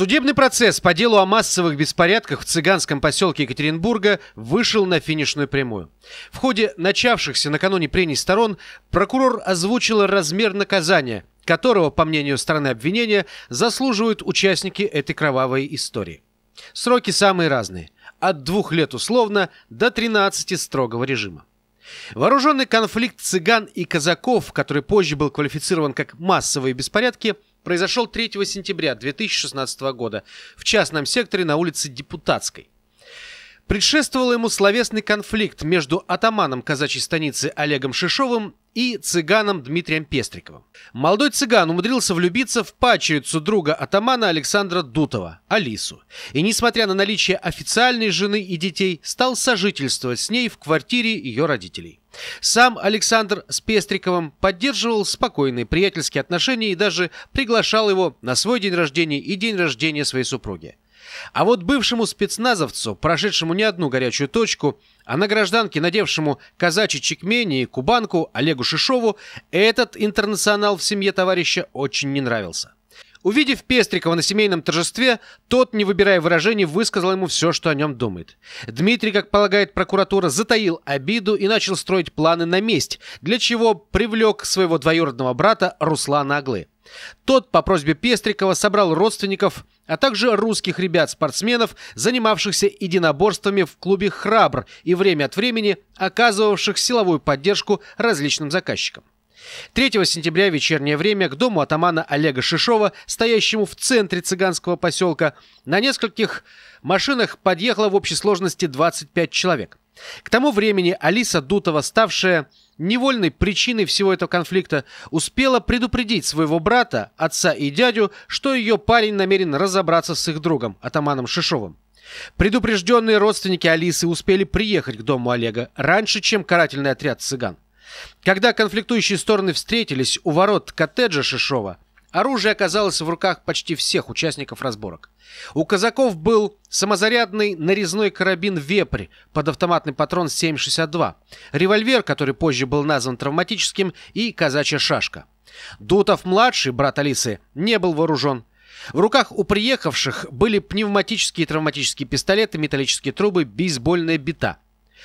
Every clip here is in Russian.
Судебный процесс по делу о массовых беспорядках в цыганском поселке Екатеринбурга вышел на финишную прямую. В ходе начавшихся накануне прений сторон прокурор озвучил размер наказания, которого, по мнению стороны обвинения, заслуживают участники этой кровавой истории. Сроки самые разные – от двух лет условно до 13 строгого режима. Вооруженный конфликт цыган и казаков, который позже был квалифицирован как массовые беспорядки – произошел 3 сентября 2016 года в частном секторе на улице Депутатской. Предшествовал ему словесный конфликт между атаманом казачьей станицы Олегом Шишовым и цыганом Дмитрием Пестриковым. Молодой цыган умудрился влюбиться в пачерицу друга атамана Александра Дутова, Алису. И, несмотря на наличие официальной жены и детей, стал сожительствовать с ней в квартире ее родителей. Сам Александр с Пестриковым поддерживал спокойные приятельские отношения и даже приглашал его на свой день рождения и день рождения своей супруги. А вот бывшему спецназовцу, прошедшему не одну горячую точку, а на гражданке, надевшему казачий чекмени и кубанку Олегу Шишову, этот интернационал в семье товарища очень не нравился. Увидев Пестрикова на семейном торжестве, тот, не выбирая выражений, высказал ему все, что о нем думает. Дмитрий, как полагает прокуратура, затаил обиду и начал строить планы на месть, для чего привлек своего двоюродного брата Руслана Аглы. Тот по просьбе Пестрикова собрал родственников, а также русских ребят-спортсменов, занимавшихся единоборствами в клубе «Храбр» и время от времени оказывавших силовую поддержку различным заказчикам. 3 сентября в вечернее время к дому атамана Олега Шишова, стоящему в центре цыганского поселка, на нескольких машинах подъехало в общей сложности 25 человек. К тому времени Алиса Дутова, ставшая невольной причиной всего этого конфликта, успела предупредить своего брата, отца и дядю, что ее парень намерен разобраться с их другом, атаманом Шишовым. Предупрежденные родственники Алисы успели приехать к дому Олега раньше, чем карательный отряд цыган. Когда конфликтующие стороны встретились у ворот коттеджа Шишова – Оружие оказалось в руках почти всех участников разборок. У казаков был самозарядный нарезной карабин «Вепрь» под автоматный патрон 7,62, револьвер, который позже был назван травматическим, и казачья шашка. Дутов-младший, брат Алисы, не был вооружен. В руках у приехавших были пневматические и травматические пистолеты, металлические трубы, бейсбольная бита.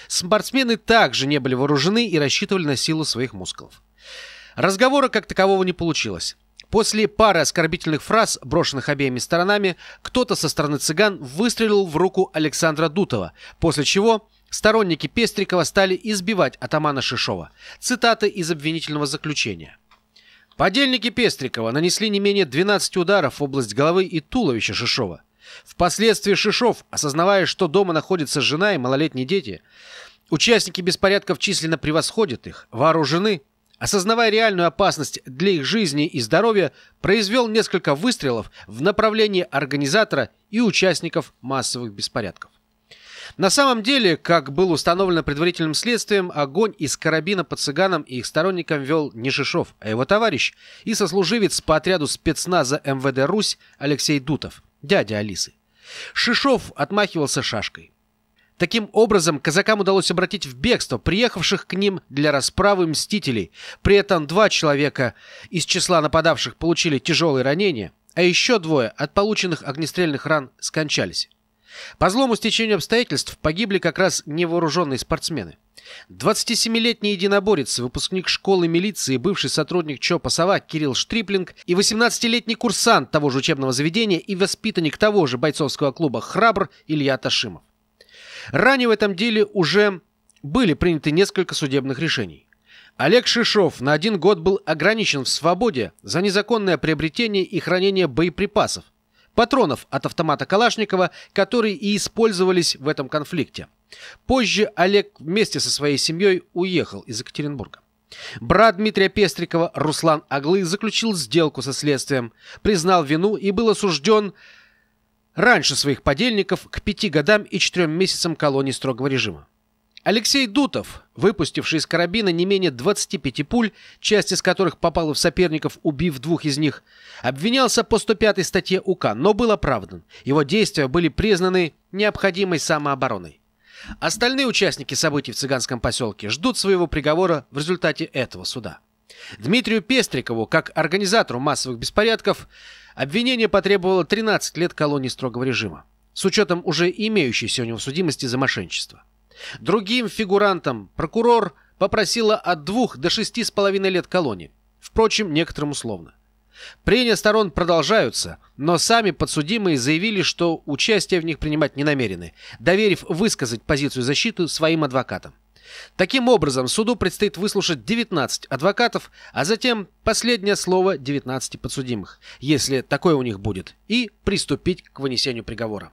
Спортсмены также не были вооружены и рассчитывали на силу своих мускулов. Разговора как такового не получилось. После пары оскорбительных фраз, брошенных обеими сторонами, кто-то со стороны цыган выстрелил в руку Александра Дутова, после чего сторонники Пестрикова стали избивать атамана Шишова. Цитаты из обвинительного заключения. Подельники Пестрикова нанесли не менее 12 ударов в область головы и туловища Шишова. Впоследствии Шишов, осознавая, что дома находится жена и малолетние дети, участники беспорядков численно превосходят их, вооружены, осознавая реальную опасность для их жизни и здоровья, произвел несколько выстрелов в направлении организатора и участников массовых беспорядков. На самом деле, как было установлено предварительным следствием, огонь из карабина по цыганам и их сторонникам вел не Шишов, а его товарищ и сослуживец по отряду спецназа МВД «Русь» Алексей Дутов, дядя Алисы. Шишов отмахивался шашкой. Таким образом, казакам удалось обратить в бегство приехавших к ним для расправы мстителей. При этом два человека из числа нападавших получили тяжелые ранения, а еще двое от полученных огнестрельных ран скончались. По злому стечению обстоятельств погибли как раз невооруженные спортсмены. 27-летний единоборец, выпускник школы милиции, бывший сотрудник ЧОПа «Сова» Кирилл Штриплинг и 18-летний курсант того же учебного заведения и воспитанник того же бойцовского клуба «Храбр» Илья Ташимов. Ранее в этом деле уже были приняты несколько судебных решений. Олег Шишов на один год был ограничен в свободе за незаконное приобретение и хранение боеприпасов, патронов от автомата Калашникова, которые и использовались в этом конфликте. Позже Олег вместе со своей семьей уехал из Екатеринбурга. Брат Дмитрия Пестрикова, Руслан Аглы, заключил сделку со следствием, признал вину и был осужден раньше своих подельников к пяти годам и четырем месяцам колонии строгого режима. Алексей Дутов, выпустивший из карабина не менее 25 пуль, часть из которых попала в соперников, убив двух из них, обвинялся по 105 статье УК, но был оправдан. Его действия были признаны необходимой самообороной. Остальные участники событий в цыганском поселке ждут своего приговора в результате этого суда. Дмитрию Пестрикову, как организатору массовых беспорядков, обвинение потребовало 13 лет колонии строгого режима, с учетом уже имеющейся у него судимости за мошенничество. Другим фигурантам прокурор попросила от 2 до шести с половиной лет колонии, впрочем, некоторым условно. Прения сторон продолжаются, но сами подсудимые заявили, что участие в них принимать не намерены, доверив высказать позицию защиты своим адвокатам. Таким образом, суду предстоит выслушать 19 адвокатов, а затем последнее слово 19 подсудимых, если такое у них будет, и приступить к вынесению приговора.